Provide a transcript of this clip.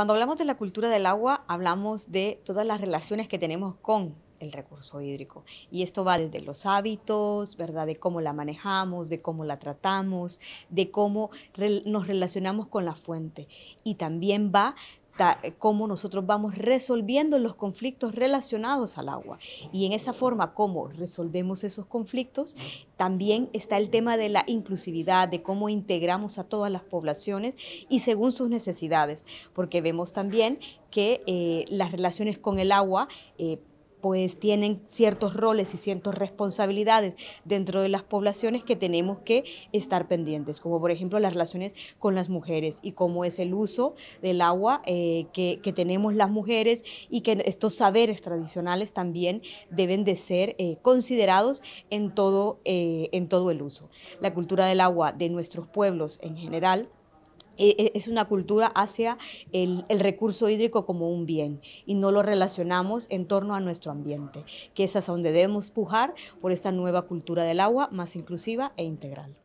Cuando hablamos de la cultura del agua, hablamos de todas las relaciones que tenemos con el recurso hídrico. Y esto va desde los hábitos, ¿verdad? De cómo la manejamos, de cómo la tratamos, de cómo nos relacionamos con la fuente. Y también va cómo nosotros vamos resolviendo los conflictos relacionados al agua. Y en esa forma, cómo resolvemos esos conflictos, también está el tema de la inclusividad, de cómo integramos a todas las poblaciones y según sus necesidades, porque vemos también que eh, las relaciones con el agua eh, pues tienen ciertos roles y ciertas responsabilidades dentro de las poblaciones que tenemos que estar pendientes, como por ejemplo las relaciones con las mujeres y cómo es el uso del agua eh, que, tenemos las mujeres y que estos saberes tradicionales también deben de ser eh, considerados en todo, eh, en todo el uso. La cultura del agua de nuestros pueblos en general e, e, es una cultura hacia el, recurso hídrico como un bien y no lo relacionamos en torno a nuestro ambiente, que es hacia donde debemos pujar por esta nueva cultura del agua más inclusiva e integral.